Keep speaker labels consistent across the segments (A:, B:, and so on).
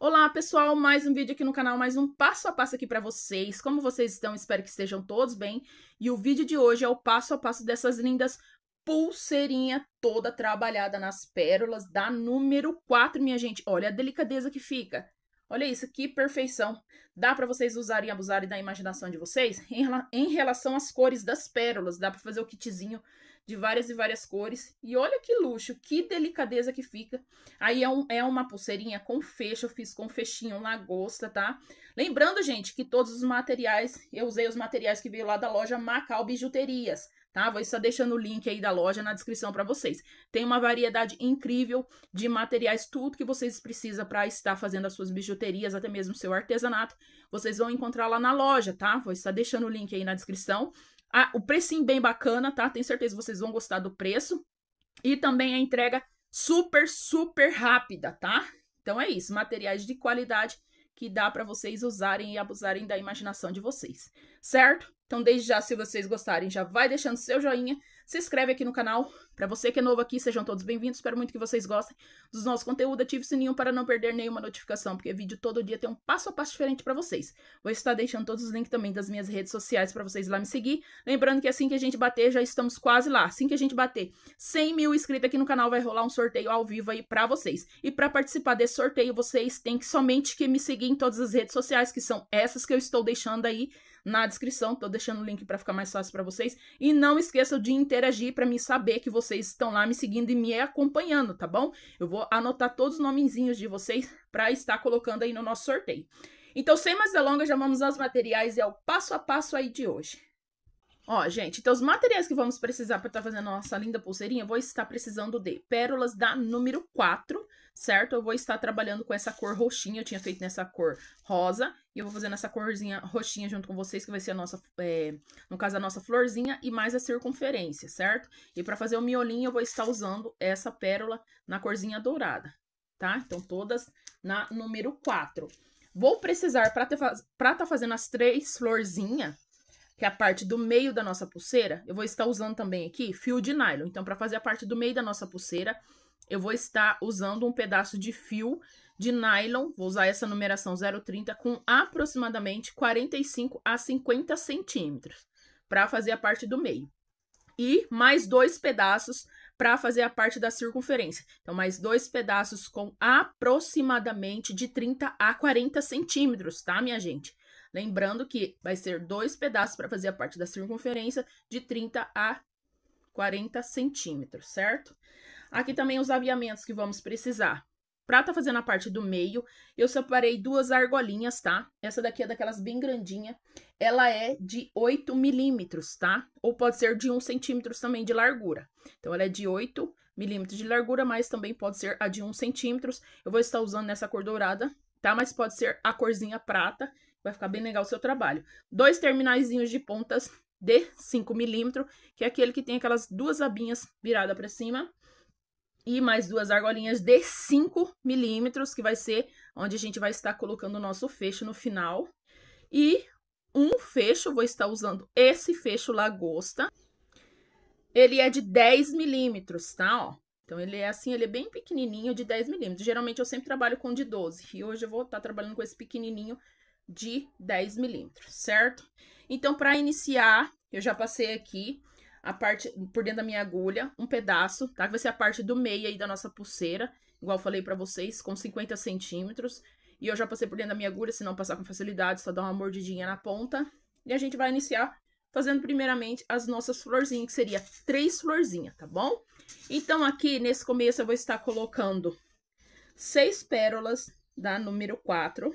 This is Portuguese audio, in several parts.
A: Olá pessoal, mais um vídeo aqui no canal, mais um passo a passo aqui para vocês. Como vocês estão? Espero que estejam todos bem. E o vídeo de hoje é o passo a passo dessas lindas pulseirinha toda trabalhada nas pérolas da número 4, minha gente. Olha a delicadeza que fica. Olha isso, que perfeição. Dá para vocês usarem e abusarem da imaginação de vocês? Em, relação às cores das pérolas, dá para fazer o kitzinho de várias e várias cores. E olha que luxo, que delicadeza que fica. Aí é, um, é uma pulseirinha com fecho, eu fiz com fechinho lagosta, tá? Lembrando, gente, que todos os materiais, eu usei os materiais que veio lá da loja Macau Bijuterias, tá? Vou estar deixando o link aí da loja na descrição para vocês. Tem uma variedade incrível de materiais, tudo que vocês precisam para estar fazendo as suas bijuterias, até mesmo seu artesanato, vocês vão encontrar lá na loja, tá? Vou estar deixando o link aí na descrição. Ah, o precinho bem bacana, tá? Tenho certeza que vocês vão gostar do preço. E também a entrega super, super rápida, tá? Então é isso, materiais de qualidade que dá para vocês usarem e abusarem da imaginação de vocês, certo? Então, desde já, se vocês gostarem, já vai deixando seu joinha se inscreve aqui no canal. Para você que é novo aqui, sejam todos bem-vindos. Espero muito que vocês gostem dos nossos conteúdos. Ative o sininho para não perder nenhuma notificação, porque vídeo todo dia tem um passo a passo diferente para vocês. Vou estar deixando todos os links também das minhas redes sociais para vocês lá me seguir. Lembrando que assim que a gente bater, já estamos quase lá. Assim que a gente bater 100 mil inscritos aqui no canal, vai rolar um sorteio ao vivo aí para vocês. E para participar desse sorteio, vocês têm que somente que me seguir em todas as redes sociais, que são essas que eu estou deixando aí na descrição. Tô deixando o link para ficar mais fácil para vocês. E não esqueçam de interagir para me saber que vocês estão lá me seguindo e me acompanhando, tá bom? Eu vou anotar todos os nomezinhos de vocês para estar colocando aí no nosso sorteio. Então, sem mais delongas, já vamos aos materiais e ao passo a passo aí de hoje. Ó, gente, então os materiais que vamos precisar para estar tá fazendo a nossa linda pulseirinha, eu vou estar precisando de pérolas da número 4, certo? Eu vou estar trabalhando com essa cor roxinha, eu tinha feito nessa cor rosa, e eu vou fazer nessa corzinha roxinha junto com vocês, que vai ser a nossa, é, no caso, a nossa florzinha e mais a circunferência, certo? E para fazer o miolinho, eu vou estar usando essa pérola na corzinha dourada, tá? Então, todas na número 4. Vou precisar, para estar tá fazendo as três florzinhas que é a parte do meio da nossa pulseira, eu vou estar usando também aqui fio de nylon. Então, para fazer a parte do meio da nossa pulseira, eu vou estar usando um pedaço de fio de nylon, vou usar essa numeração 030, com aproximadamente 45 a 50 centímetros, para fazer a parte do meio. E mais dois pedaços para fazer a parte da circunferência. Então, mais dois pedaços com aproximadamente de 30 a 40 centímetros, tá, minha gente? Lembrando que vai ser dois pedaços para fazer a parte da circunferência de 30 a 40 centímetros, certo? Aqui também os aviamentos que vamos precisar. Pra tá fazendo a parte do meio, eu separei duas argolinhas, tá? Essa daqui é daquelas bem grandinha. Ela é de 8 milímetros, tá? Ou pode ser de 1 centímetro também de largura. Então, ela é de 8 milímetros de largura, mas também pode ser a de 1 centímetros. Eu vou estar usando nessa cor dourada, tá? Mas pode ser a corzinha prata Vai ficar bem legal o seu trabalho. Dois terminaizinhos de pontas de 5 milímetros, que é aquele que tem aquelas duas abinhas viradas para cima. E mais duas argolinhas de 5 milímetros, que vai ser onde a gente vai estar colocando o nosso fecho no final. E um fecho, vou estar usando esse fecho lagosta. Ele é de 10 milímetros, tá? Ó. Então, ele é assim, ele é bem pequenininho, de 10 milímetros. Geralmente, eu sempre trabalho com de 12. E hoje eu vou estar trabalhando com esse pequenininho de 10 milímetros, certo? Então, para iniciar, eu já passei aqui a parte por dentro da minha agulha, um pedaço, tá? Que vai ser a parte do meio aí da nossa pulseira, igual falei para vocês, com 50 centímetros. E eu já passei por dentro da minha agulha, se não passar com facilidade, só dá uma mordidinha na ponta. E a gente vai iniciar fazendo primeiramente as nossas florzinhas, que seria três florzinhas, tá bom? Então, aqui nesse começo eu vou estar colocando seis pérolas da número 4,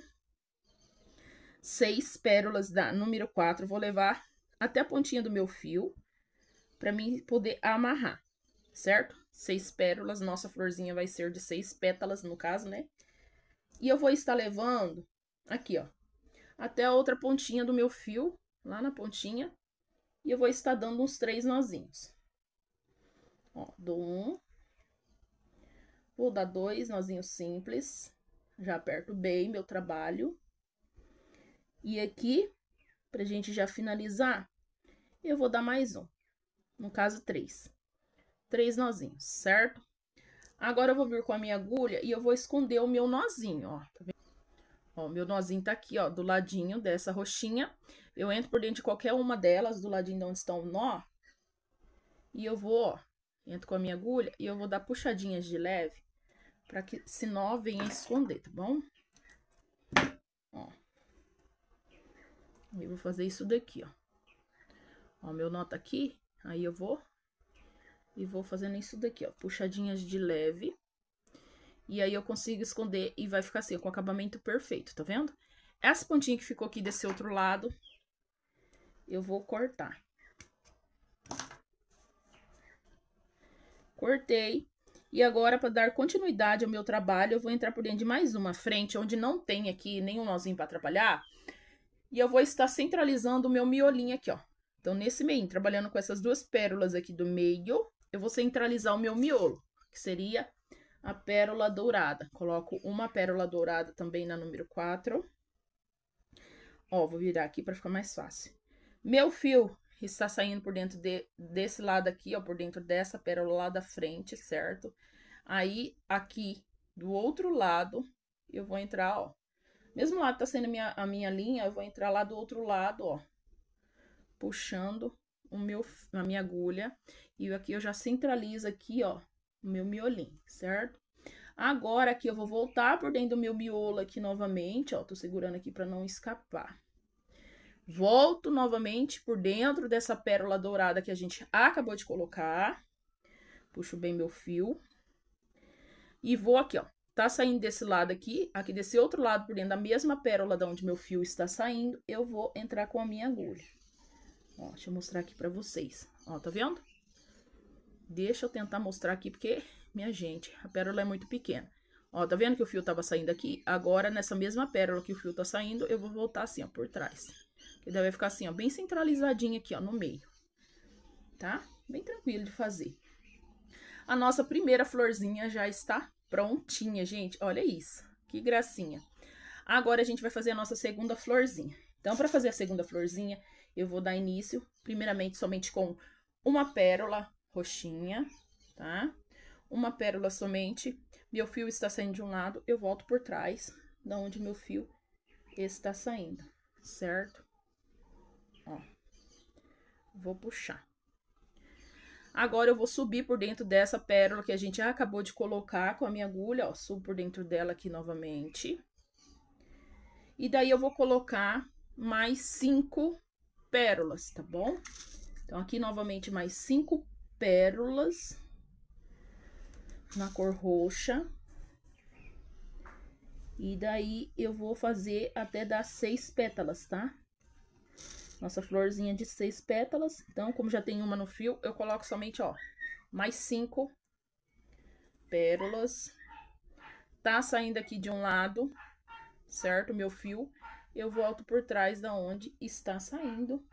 A: seis pérolas da número 4, vou levar até a pontinha do meu fio, para mim poder amarrar, certo? Seis pérolas, nossa florzinha vai ser de seis pétalas, no caso, né? E eu vou estar levando aqui, ó, até a outra pontinha do meu fio, lá na pontinha, e eu vou estar dando uns três nozinhos. Ó, dou um, vou dar dois nozinhos simples, já aperto bem meu trabalho, e aqui, pra gente já finalizar, eu vou dar mais um. No caso, três. Três nozinhos, certo? Agora, eu vou vir com a minha agulha e eu vou esconder o meu nozinho, ó. Tá vendo? Ó, meu nozinho tá aqui, ó, do ladinho dessa roxinha. Eu entro por dentro de qualquer uma delas, do ladinho de onde estão o nó. E eu vou, ó, entro com a minha agulha e eu vou dar puxadinhas de leve para que esse nó venha esconder, tá bom? Ó. Eu vou fazer isso daqui, ó. Ó, meu nó tá aqui, aí eu vou e vou fazendo isso daqui, ó. Puxadinhas de leve. E aí eu consigo esconder e vai ficar assim, com acabamento perfeito, tá vendo? Essa pontinha que ficou aqui desse outro lado, eu vou cortar. Cortei. E agora, para dar continuidade ao meu trabalho, eu vou entrar por dentro de mais uma frente, onde não tem aqui nenhum nozinho para atrapalhar. E eu vou estar centralizando o meu miolinho aqui, ó. Então, nesse meio, trabalhando com essas duas pérolas aqui do meio, eu vou centralizar o meu miolo, que seria a pérola dourada. Coloco uma pérola dourada também na número 4. Ó, vou virar aqui para ficar mais fácil. Meu fio está saindo por dentro de, desse lado aqui, ó, por dentro dessa pérola lá da frente, certo? Aí, aqui do outro lado, eu vou entrar, ó, mesmo lado tá sendo a minha, a minha linha, eu vou entrar lá do outro lado, ó. Puxando o meu, a minha agulha. E aqui eu já centralizo aqui, ó, o meu miolinho, certo? Agora aqui eu vou voltar por dentro do meu miolo aqui novamente, ó, tô segurando aqui para não escapar. Volto novamente por dentro dessa pérola dourada que a gente acabou de colocar. Puxo bem meu fio. E vou aqui, ó, tá saindo desse lado aqui, aqui desse outro lado por dentro da mesma pérola de onde meu fio está saindo, eu vou entrar com a minha agulha. Ó, deixa eu mostrar aqui pra vocês. Ó, tá vendo? Deixa eu tentar mostrar aqui, porque, minha gente, a pérola é muito pequena. Ó, tá vendo que o fio tava saindo aqui? Agora, nessa mesma pérola que o fio tá saindo, eu vou voltar assim, ó, por trás. Que daí vai ficar assim, ó, bem centralizadinho aqui, ó, no meio. Tá? Bem tranquilo de fazer. A nossa primeira florzinha já está Prontinha, gente. Olha isso. Que gracinha. Agora a gente vai fazer a nossa segunda florzinha. Então, para fazer a segunda florzinha, eu vou dar início, primeiramente, somente com uma pérola roxinha, tá? Uma pérola somente. Meu fio está saindo de um lado, eu volto por trás, da onde meu fio está saindo, certo? Ó, vou puxar. Agora eu vou subir por dentro dessa pérola que a gente acabou de colocar com a minha agulha, ó, subo por dentro dela aqui novamente. E daí eu vou colocar mais cinco pérolas, tá bom? Então, aqui novamente mais cinco pérolas na cor roxa. E daí eu vou fazer até dar seis pétalas, tá? nossa florzinha de seis pétalas. Então, como já tem uma no fio, eu coloco somente, ó, mais cinco pérolas. Tá saindo aqui de um lado, certo? Meu fio. Eu volto por trás da onde está saindo.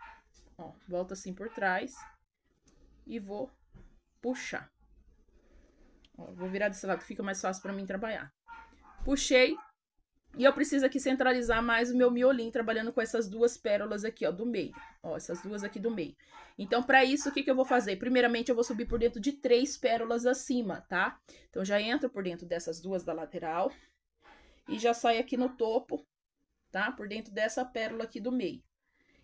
A: Ó, volto assim por trás. E vou puxar. Ó, vou virar desse lado, que fica mais fácil para mim trabalhar. Puxei, e eu preciso aqui centralizar mais o meu miolim, trabalhando com essas duas pérolas aqui, ó, do meio. Ó, essas duas aqui do meio. Então, para isso, o que, que eu vou fazer? Primeiramente, eu vou subir por dentro de três pérolas acima, tá? Então, já entro por dentro dessas duas da lateral. E já saio aqui no topo, tá? Por dentro dessa pérola aqui do meio.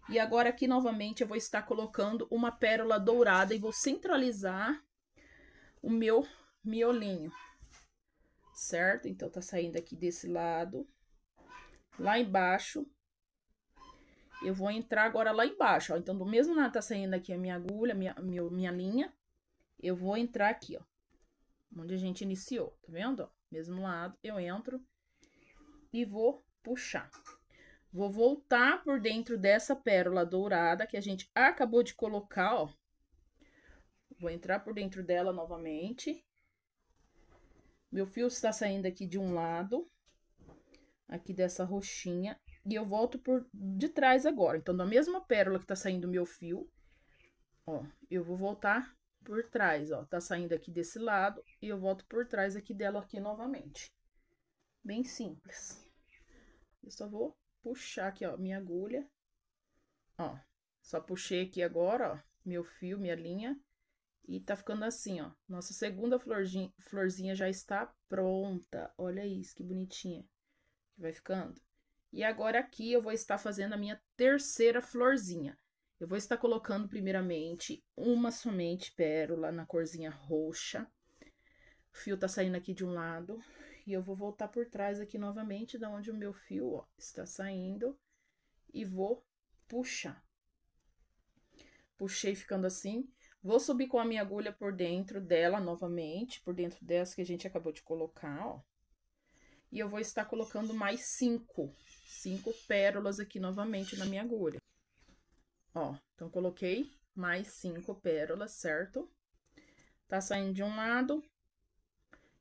A: E agora, aqui, novamente, eu vou estar colocando uma pérola dourada e vou centralizar o meu miolinho, certo? Então, tá saindo aqui desse lado lá embaixo. Eu vou entrar agora lá embaixo, ó. Então, do mesmo lado tá saindo aqui a minha agulha, minha, minha linha. Eu vou entrar aqui, ó. Onde a gente iniciou, tá vendo? Ó, mesmo lado, eu entro e vou puxar. Vou voltar por dentro dessa pérola dourada que a gente acabou de colocar, ó. Vou entrar por dentro dela novamente. Meu fio está saindo aqui de um lado aqui dessa roxinha. E eu volto por de trás agora. Então, da mesma pérola que tá saindo o meu fio, ó, eu vou voltar por trás, ó. Tá saindo aqui desse lado e eu volto por trás aqui dela aqui novamente. Bem simples. Eu só vou puxar aqui, ó, minha agulha. Ó, só puxei aqui agora, ó, meu fio, minha linha. E tá ficando assim, ó. Nossa segunda florzinha, florzinha já está pronta. Olha isso, que bonitinha vai ficando. E agora aqui eu vou estar fazendo a minha terceira florzinha. Eu vou estar colocando primeiramente uma somente pérola na corzinha roxa. O fio tá saindo aqui de um lado. E eu vou voltar por trás aqui novamente, da onde o meu fio ó, está saindo. E vou puxar. Puxei ficando assim. Vou subir com a minha agulha por dentro dela novamente, por dentro dessa que a gente acabou de colocar, ó. E eu vou estar colocando mais cinco, cinco pérolas aqui novamente na minha agulha. Ó, então coloquei mais cinco pérolas, certo? Tá saindo de um lado,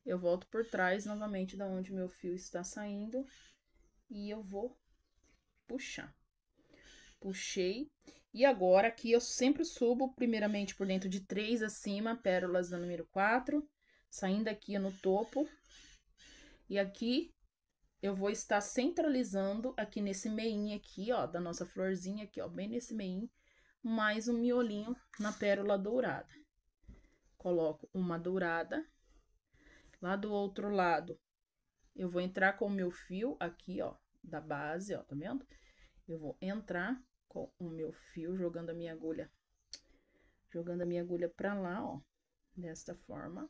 A: eu volto por trás novamente da onde meu fio está saindo e eu vou puxar. Puxei. E agora, aqui, eu sempre subo primeiramente por dentro de três acima, pérolas da número quatro, Saindo aqui no topo, e aqui eu vou estar centralizando aqui nesse meinho aqui, ó, da nossa florzinha aqui, ó, bem nesse meinho, mais um miolinho na pérola dourada. Coloco uma dourada. Lá do outro lado, eu vou entrar com o meu fio aqui, ó, da base, ó, tá vendo? Eu vou entrar com o meu fio, jogando a minha agulha, jogando a minha agulha pra lá, ó, desta forma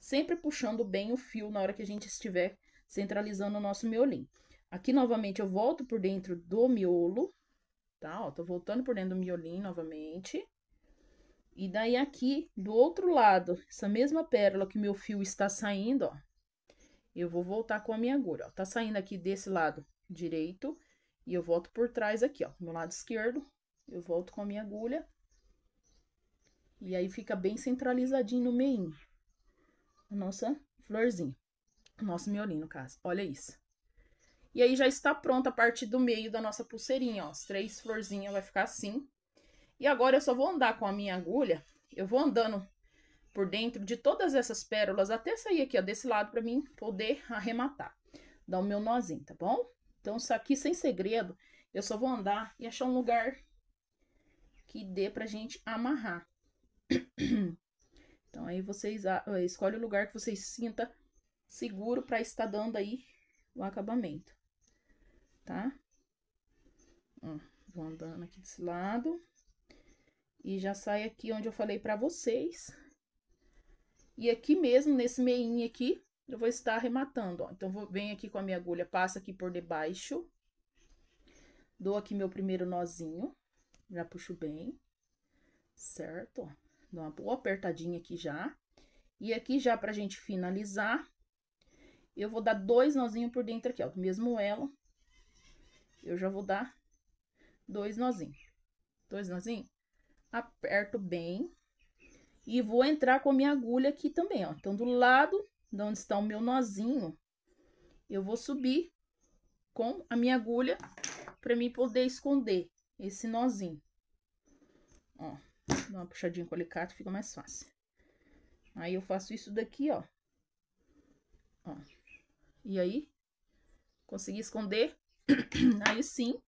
A: sempre puxando bem o fio na hora que a gente estiver centralizando o nosso miolinho. Aqui, novamente, eu volto por dentro do miolo, tá? Ó, tô voltando por dentro do miolinho novamente. E daí, aqui, do outro lado, essa mesma pérola que meu fio está saindo, ó, eu vou voltar com a minha agulha, ó. Tá saindo aqui desse lado direito e eu volto por trás aqui, ó, no lado esquerdo, eu volto com a minha agulha. E aí, fica bem centralizadinho no meio a nossa florzinha. O nosso miolinho, no caso. Olha isso. E aí já está pronta a parte do meio da nossa pulseirinha, ó. As três florzinhas vai ficar assim. E agora eu só vou andar com a minha agulha. Eu vou andando por dentro de todas essas pérolas até sair aqui, ó, desse lado para mim poder arrematar. Dar o meu nozinho, tá bom? Então, isso aqui sem segredo, eu só vou andar e achar um lugar que dê pra gente amarrar. Então aí vocês eh, escolhe o lugar que você se sinta seguro para estar dando aí o acabamento, tá? Ó, vou andando aqui desse lado. E já sai aqui onde eu falei para vocês. E aqui mesmo, nesse meinho aqui, eu vou estar arrematando, ó. Então, vou, venho aqui com a minha agulha, passa aqui por debaixo. Dou aqui meu primeiro nozinho. Já puxo bem. Certo, ó. Dou uma boa apertadinha aqui já. E aqui já pra gente finalizar, eu vou dar dois nozinhos por dentro aqui, ó, do mesmo elo. Eu já vou dar dois nozinhos. Dois nozinhos? Aperto bem. E vou entrar com a minha agulha aqui também, ó. Então, do lado de onde está o meu nozinho, eu vou subir com a minha agulha para mim poder esconder esse nozinho. Ó. Dá uma puxadinha com o alicate, fica mais fácil. Aí, eu faço isso daqui, ó. Ó. E aí, consegui esconder. aí, sim,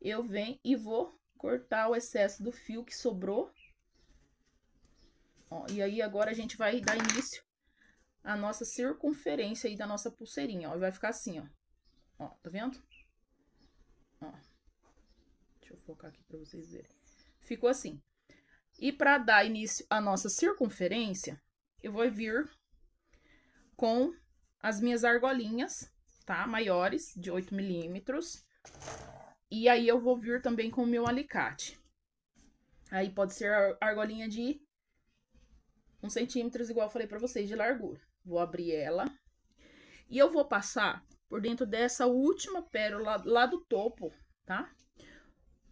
A: eu venho e vou cortar o excesso do fio que sobrou. Ó, e aí, agora a gente vai dar início à nossa circunferência aí da nossa pulseirinha, ó. E vai ficar assim, ó. Ó, tá vendo? Ó. Deixa eu focar aqui pra vocês verem. Ficou assim. E para dar início à nossa circunferência, eu vou vir com as minhas argolinhas, tá? Maiores, de 8 milímetros. E aí, eu vou vir também com o meu alicate. Aí, pode ser argolinha de 1 centímetro, igual eu falei para vocês, de largura. Vou abrir ela. E eu vou passar por dentro dessa última pérola lá do topo, tá?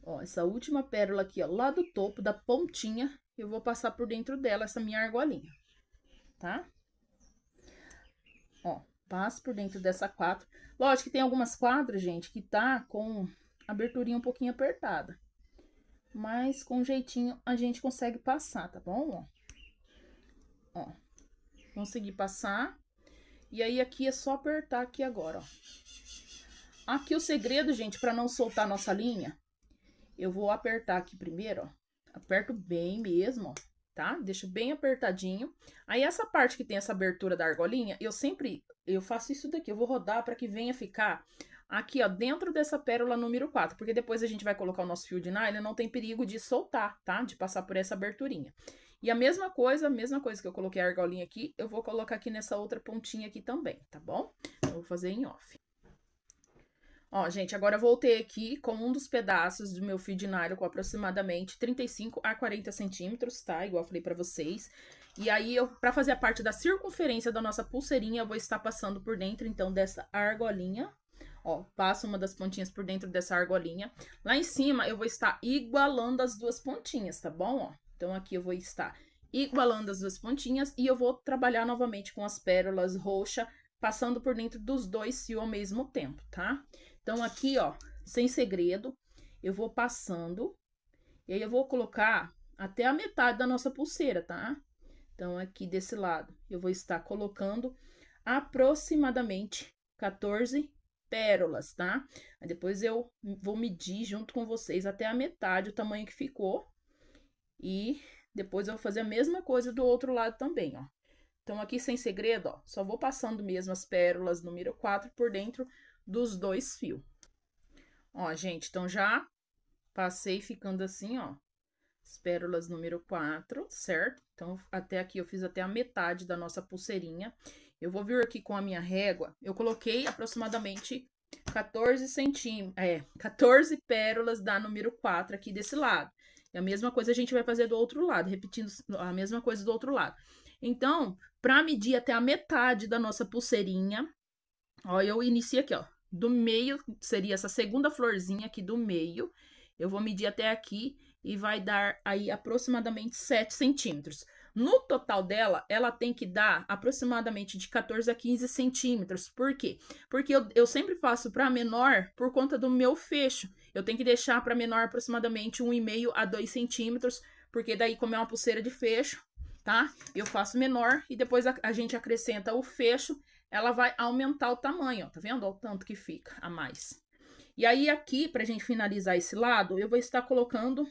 A: Ó, essa última pérola aqui, ó, lá do topo da pontinha, eu vou passar por dentro dela essa minha argolinha, tá? Ó, passo por dentro dessa quatro. Lógico que tem algumas quadras, gente, que tá com aberturinha um pouquinho apertada. Mas com jeitinho a gente consegue passar, tá bom? Ó, ó consegui passar. E aí, aqui é só apertar aqui agora, ó. Aqui o segredo, gente, para não soltar nossa linha, eu vou apertar aqui primeiro, ó. Aperto bem mesmo, ó, tá? Deixo bem apertadinho. Aí, essa parte que tem essa abertura da argolinha, eu sempre, eu faço isso daqui. Eu vou rodar para que venha ficar aqui, ó, dentro dessa pérola número 4. Porque depois a gente vai colocar o nosso fio de nylon, não tem perigo de soltar, tá? De passar por essa aberturinha. E a mesma coisa, a mesma coisa que eu coloquei a argolinha aqui, eu vou colocar aqui nessa outra pontinha aqui também, tá bom? Então, eu vou fazer em off. Ó, gente, agora voltei aqui com um dos pedaços do meu fio de nylon com aproximadamente 35 a 40 centímetros, tá? Igual eu falei pra vocês. E aí, eu, pra fazer a parte da circunferência da nossa pulseirinha, eu vou estar passando por dentro, então, dessa argolinha. Ó, passo uma das pontinhas por dentro dessa argolinha. Lá em cima, eu vou estar igualando as duas pontinhas, tá bom? Ó, então, aqui eu vou estar igualando as duas pontinhas e eu vou trabalhar novamente com as pérolas roxa, passando por dentro dos dois fios ao mesmo tempo, tá? Tá? Então, aqui, ó, sem segredo, eu vou passando. E aí, eu vou colocar até a metade da nossa pulseira, tá? Então, aqui desse lado, eu vou estar colocando aproximadamente 14 pérolas, tá? Aí depois eu vou medir junto com vocês até a metade o tamanho que ficou. E depois eu vou fazer a mesma coisa do outro lado também, ó. Então, aqui sem segredo, ó, só vou passando mesmo as pérolas número 4 por dentro dos dois fios. Ó, gente, então já passei ficando assim, ó, as pérolas número 4, certo? Então, até aqui eu fiz até a metade da nossa pulseirinha. Eu vou vir aqui com a minha régua, eu coloquei aproximadamente 14 centímetros, é, 14 pérolas da número 4 aqui desse lado. E a mesma coisa a gente vai fazer do outro lado, repetindo a mesma coisa do outro lado. Então, para medir até a metade da nossa pulseirinha, ó, eu inicio aqui, ó, do meio, seria essa segunda florzinha aqui do meio. Eu vou medir até aqui e vai dar aí aproximadamente 7 centímetros. No total dela, ela tem que dar aproximadamente de 14 a 15 centímetros. Por quê? Porque eu, eu sempre faço para menor por conta do meu fecho. Eu tenho que deixar para menor aproximadamente 1,5 a 2 centímetros, porque daí como é uma pulseira de fecho, tá? Eu faço menor e depois a, a gente acrescenta o fecho ela vai aumentar o tamanho, ó, tá vendo? Olha o tanto que fica a mais. E aí aqui, pra gente finalizar esse lado, eu vou estar colocando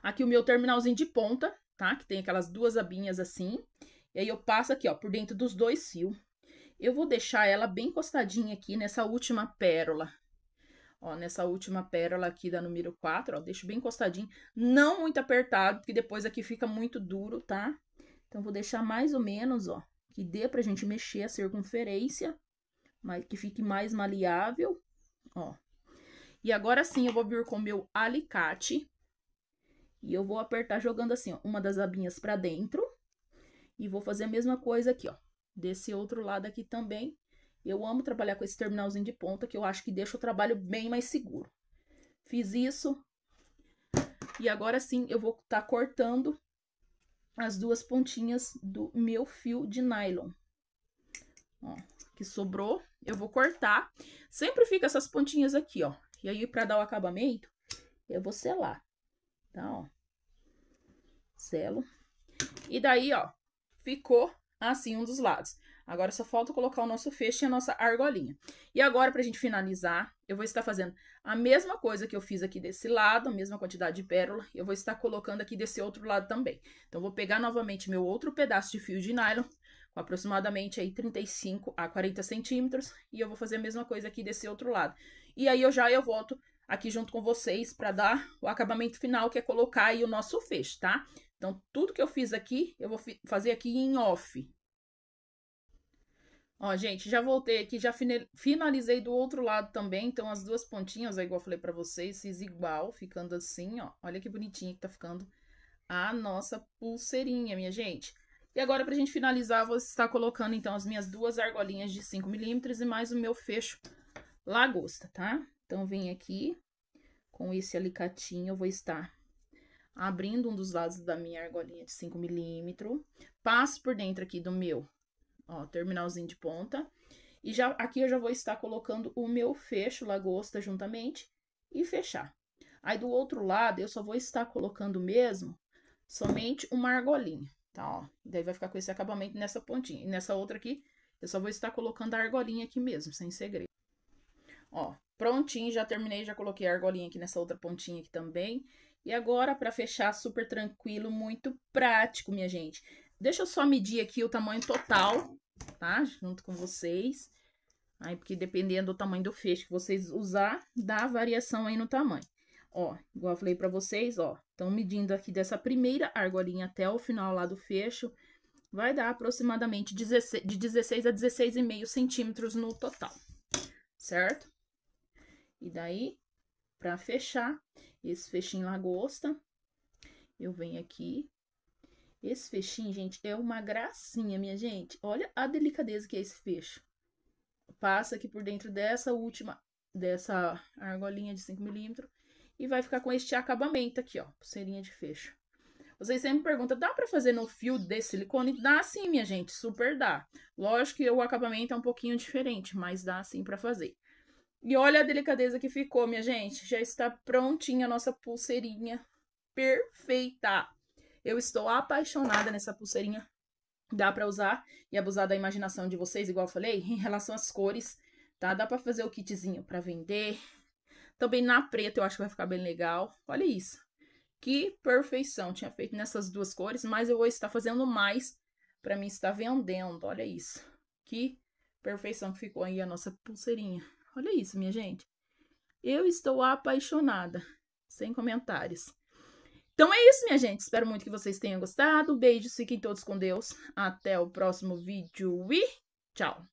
A: aqui o meu terminalzinho de ponta, tá? Que tem aquelas duas abinhas assim. E aí eu passo aqui, ó, por dentro dos dois fios. Eu vou deixar ela bem encostadinha aqui nessa última pérola. Ó, nessa última pérola aqui da número 4, ó, deixo bem encostadinho. Não muito apertado, porque depois aqui fica muito duro, tá? Então, vou deixar mais ou menos, ó, que dê para a gente mexer a circunferência, mas que fique mais maleável, ó. E agora sim, eu vou vir com o meu alicate e eu vou apertar jogando assim, ó, uma das abinhas para dentro. E vou fazer a mesma coisa aqui, ó, desse outro lado aqui também. Eu amo trabalhar com esse terminalzinho de ponta, que eu acho que deixa o trabalho bem mais seguro. Fiz isso. E agora sim, eu vou estar tá cortando as duas pontinhas do meu fio de nylon. Ó, que sobrou, eu vou cortar. Sempre fica essas pontinhas aqui, ó. E aí, pra dar o acabamento, eu vou selar, tá, ó. Selo. E daí, ó, ficou assim um dos lados. Agora só falta colocar o nosso feixe e a nossa argolinha. E agora, para a gente finalizar, eu vou estar fazendo a mesma coisa que eu fiz aqui desse lado, a mesma quantidade de pérola, eu vou estar colocando aqui desse outro lado também. Então, vou pegar novamente meu outro pedaço de fio de nylon, com aproximadamente aí 35 a 40 centímetros, e eu vou fazer a mesma coisa aqui desse outro lado. E aí, eu já eu volto aqui junto com vocês para dar o acabamento final, que é colocar aí o nosso feixe, tá? Então, tudo que eu fiz aqui, eu vou fazer aqui em off, Ó, gente, já voltei aqui, já finalizei do outro lado também, então as duas pontinhas, igual eu falei para vocês, fiz igual, ficando assim, ó. Olha que bonitinho que tá ficando a nossa pulseirinha, minha gente. E agora, pra gente finalizar, vou estar colocando, então, as minhas duas argolinhas de 5 milímetros e mais o meu fecho lagosta, tá? Então, vem aqui, com esse alicatinho, eu vou estar abrindo um dos lados da minha argolinha de 5 milímetros, passo por dentro aqui do meu ó, terminalzinho de ponta. E já aqui eu já vou estar colocando o meu fecho lagosta juntamente e fechar. Aí do outro lado eu só vou estar colocando mesmo somente uma argolinha, tá, ó. Daí vai ficar com esse acabamento nessa pontinha. E nessa outra aqui eu só vou estar colocando a argolinha aqui mesmo, sem segredo. Ó, prontinho, já terminei, já coloquei a argolinha aqui nessa outra pontinha aqui também. E agora, para fechar super tranquilo, muito prático, minha gente. Deixa eu só medir aqui o tamanho total, tá? Junto com vocês. Aí, porque dependendo do tamanho do feixe que vocês usar, dá variação aí no tamanho. Ó, igual eu falei pra vocês, ó. estão medindo aqui dessa primeira argolinha até o final lá do fecho, vai dar aproximadamente 16, de 16 a 16,5 centímetros no total, certo? E daí, pra fechar esse fechinho lagosta, eu venho aqui, esse fechinho, gente, é uma gracinha, minha gente. Olha a delicadeza que é esse fecho. Passa aqui por dentro dessa última, dessa argolinha de 5 milímetros. E vai ficar com este acabamento aqui, ó. Pulseirinha de fecho. Vocês sempre perguntam, dá pra fazer no fio de silicone? Dá sim, minha gente, super dá. Lógico que o acabamento é um pouquinho diferente, mas dá sim pra fazer. E olha a delicadeza que ficou, minha gente. Já está prontinha a nossa pulseirinha perfeita. Eu estou apaixonada nessa pulseirinha. Dá para usar e abusar da imaginação de vocês, igual eu falei, em relação às cores, tá? Dá para fazer o kitzinho para vender. Também na preta eu acho que vai ficar bem legal. Olha isso. Que perfeição. Tinha feito nessas duas cores, mas eu vou estar fazendo mais para mim estar vendendo. Olha isso. Que perfeição que ficou aí a nossa pulseirinha. Olha isso, minha gente. Eu estou apaixonada. Sem comentários. Então é isso, minha gente. Espero muito que vocês tenham gostado. Beijos, fiquem todos com Deus. Até o próximo vídeo e tchau!